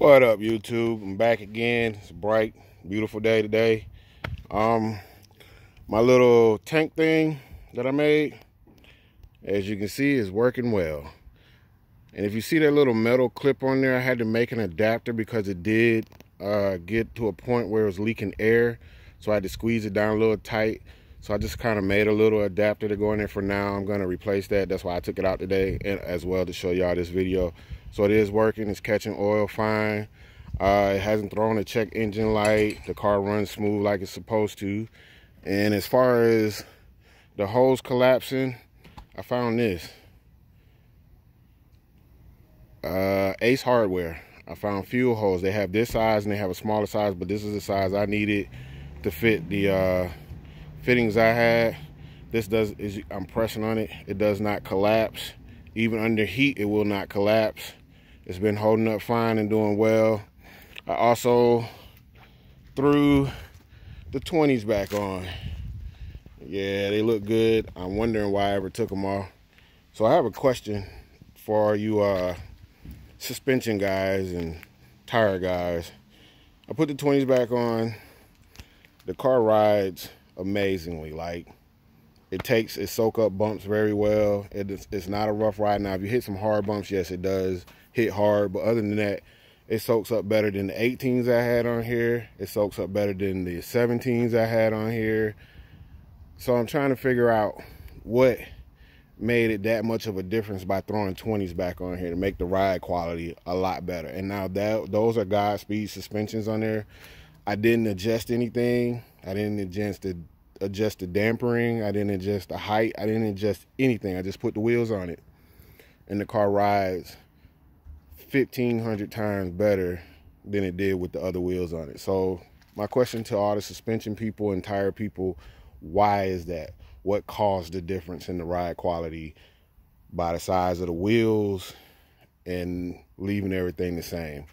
What up, YouTube? I'm back again. It's a bright, beautiful day today. Um, my little tank thing that I made, as you can see, is working well. And if you see that little metal clip on there, I had to make an adapter because it did uh, get to a point where it was leaking air. So I had to squeeze it down a little tight. So I just kind of made a little adapter to go in there for now. I'm going to replace that. That's why I took it out today and as well to show y'all this video. So it is working. It's catching oil fine. Uh, it hasn't thrown a check engine light. The car runs smooth like it's supposed to. And as far as the hose collapsing, I found this. Uh, Ace Hardware. I found fuel hose. They have this size and they have a smaller size, but this is the size I needed to fit the... Uh, fittings I had, this does, is I'm pressing on it, it does not collapse. Even under heat, it will not collapse. It's been holding up fine and doing well. I also threw the 20s back on. Yeah, they look good. I'm wondering why I ever took them off. So I have a question for you uh, suspension guys and tire guys. I put the 20s back on. The car rides amazingly. Like it takes it soak up bumps very well. It is, it's not a rough ride. Now if you hit some hard bumps, yes it does hit hard, but other than that, it soaks up better than the 18s I had on here. It soaks up better than the 17s I had on here. So I'm trying to figure out what made it that much of a difference by throwing 20s back on here to make the ride quality a lot better. And now that those are Godspeed suspensions on there. I didn't adjust anything. I didn't adjust the adjust the dampering. I didn't adjust the height. I didn't adjust anything. I just put the wheels on it. And the car rides 1,500 times better than it did with the other wheels on it. So my question to all the suspension people and tire people, why is that? What caused the difference in the ride quality by the size of the wheels and leaving everything the same?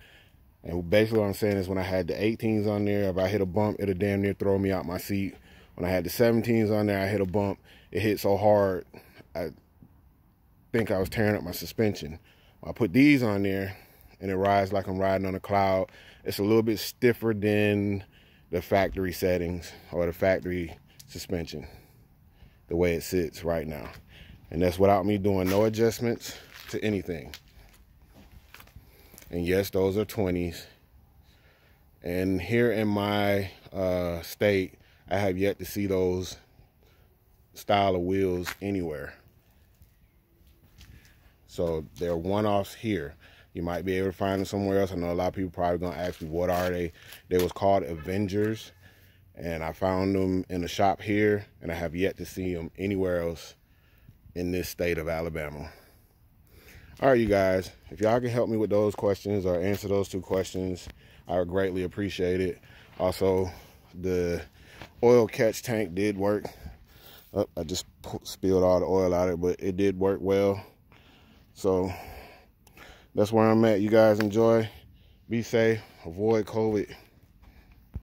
And basically what I'm saying is when I had the 18s on there, if I hit a bump, it'll damn near throw me out my seat. When I had the 17s on there, I hit a bump. It hit so hard, I think I was tearing up my suspension. I put these on there, and it rides like I'm riding on a cloud. It's a little bit stiffer than the factory settings or the factory suspension, the way it sits right now. And that's without me doing no adjustments to anything. And yes, those are 20s. And here in my uh, state, I have yet to see those style of wheels anywhere. So they're one-offs here. You might be able to find them somewhere else. I know a lot of people probably gonna ask me, what are they? They was called Avengers, and I found them in a shop here, and I have yet to see them anywhere else in this state of Alabama. All right, you guys, if y'all can help me with those questions or answer those two questions, I would greatly appreciate it. Also, the oil catch tank did work. Oh, I just spilled all the oil out of it, but it did work well. So that's where I'm at. You guys enjoy. Be safe. Avoid COVID.